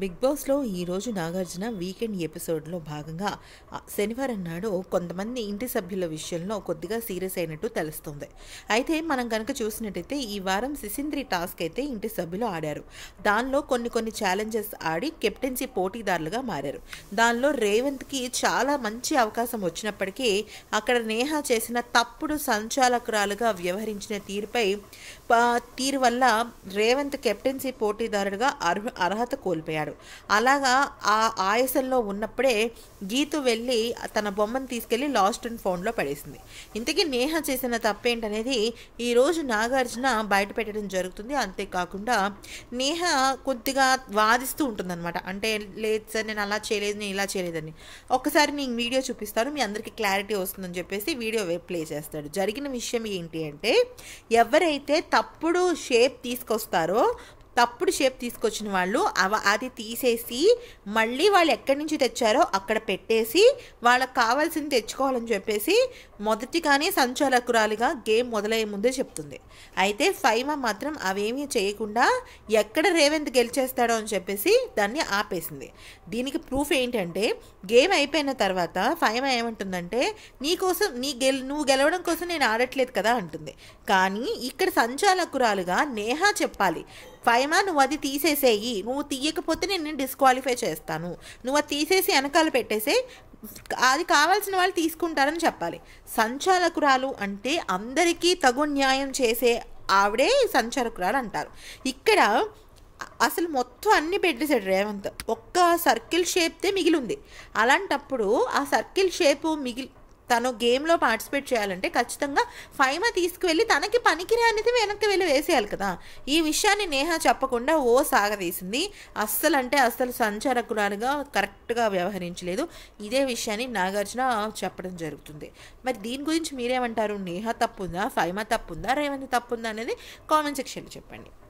big బాస్లో ఈరోజు Nagarjuna weekend ఎపిసోడ్లో భాగంగా శనివారం నాడు కొంతమంది ఇంటి సభ్యుల విషయంలో కొద్దిగా సీరియస్ అయినట్టు తెలుస్తుంది అయితే మనం కనుక చూసినట్టయితే ఈ వారం సిసింద్రి టాస్క్ అయితే ఇంటి సభ్యులు ఆడారు దానిలో కొన్ని కొన్ని ఛాలెంజెస్ ఆడి కెప్టెన్సీ పోటీదారులుగా మారారు దానిలో రేవంత్కి చాలా మంచి అవకాశం వచ్చినప్పటికీ అక్కడ నేహ చేసిన తప్పుడు సంచాలకురాలుగా వ్యవహరించిన తీరుపై తీరు వల్ల రేవంత్ కెప్టెన్సీ పోటీదారుడుగా అర్హ అర్హత కోల్పోయారు ఆగిపోయాడు అలాగా ఆ ఆయాసంలో ఉన్నప్పుడే గీతు వెళ్ళి తన బొమ్మను తీసుకెళ్ళి లాస్ట్ అండ్ ఫోన్లో పడేసింది ఇంతకీ నేహ చేసిన తప్పేంటనేది ఈరోజు నాగార్జున బయట పెట్టడం జరుగుతుంది అంతేకాకుండా నేహ కొద్దిగా వాదిస్తూ ఉంటుందన్నమాట అంటే లేదు సార్ నేను అలా చేయలేదు నేను ఇలా చేయలేదని ఒకసారి నేను వీడియో చూపిస్తాను మీ అందరికీ క్లారిటీ వస్తుందని చెప్పేసి వీడియో ప్లే చేస్తాడు జరిగిన విషయం ఏంటి అంటే ఎవరైతే తప్పుడు షేప్ తీసుకొస్తారో తప్పుడు షేప్ తీసుకొచ్చిన వాళ్ళు అవ అది తీసేసి మళ్ళీ వాళ్ళు ఎక్కడి నుంచి తెచ్చారో అక్కడ పెట్టేసి వాళ్ళకి కావాల్సింది తెచ్చుకోవాలని చెప్పేసి మొదటిగానే సంచాలకురాలుగా గేమ్ మొదలయ్యే ముందే చెప్తుంది అయితే ఫైమా మాత్రం అవేమీ చేయకుండా ఎక్కడ రేవెంత్ గెలిచేస్తాడో అని చెప్పేసి దాన్ని ఆపేసింది దీనికి ప్రూఫ్ ఏంటంటే గేమ్ అయిపోయిన తర్వాత ఫైమా ఏమంటుందంటే నీకోసం నీ గెల్ నువ్వు గెలవడం కోసం నేను ఆడట్లేదు కదా అంటుంది కానీ ఇక్కడ సంచాలకురాలుగా నేహా చెప్పాలి పైమా నువ్వు అది తీసేసేయి నువ్వు తీయకపోతే నేను డిస్క్వాలిఫై చేస్తాను నువ్వు అది తీసేసి వెనకాల పెట్టేసే అది కావాల్సిన వాళ్ళు తీసుకుంటారని చెప్పాలి సంచాలకురాలు అంటే అందరికీ తగు న్యాయం చేసే ఆవిడే సంచాలకురాలు అంటారు ఇక్కడ అసలు మొత్తం అన్ని పెట్టేశాడు రేవంత్ ఒక్క సర్కిల్ షేప్తే మిగిలింది అలాంటప్పుడు ఆ సర్కిల్ షేపు మిగిలి తను గేమ్లో పార్టిసిపేట్ చేయాలంటే ఖచ్చితంగా ఫైమ తీసుకువెళ్ళి తనకి పనికిరానిది వెనక్కి వెళ్ళి వేసేయాలి కదా ఈ విషయాన్ని నేహ చెప్పకుండా ఓ సాగదీసింది అస్సలు అంటే అస్సలు సంచారకురాలుగా కరెక్ట్గా వ్యవహరించలేదు ఇదే విషయాన్ని నాగార్జున చెప్పడం జరుగుతుంది మరి దీని గురించి మీరేమంటారు నేహ తప్పుందా ఫైమ తప్పుందా రేవంత్ తప్పుందా అనేది కామెంట్ సెక్షన్లో చెప్పండి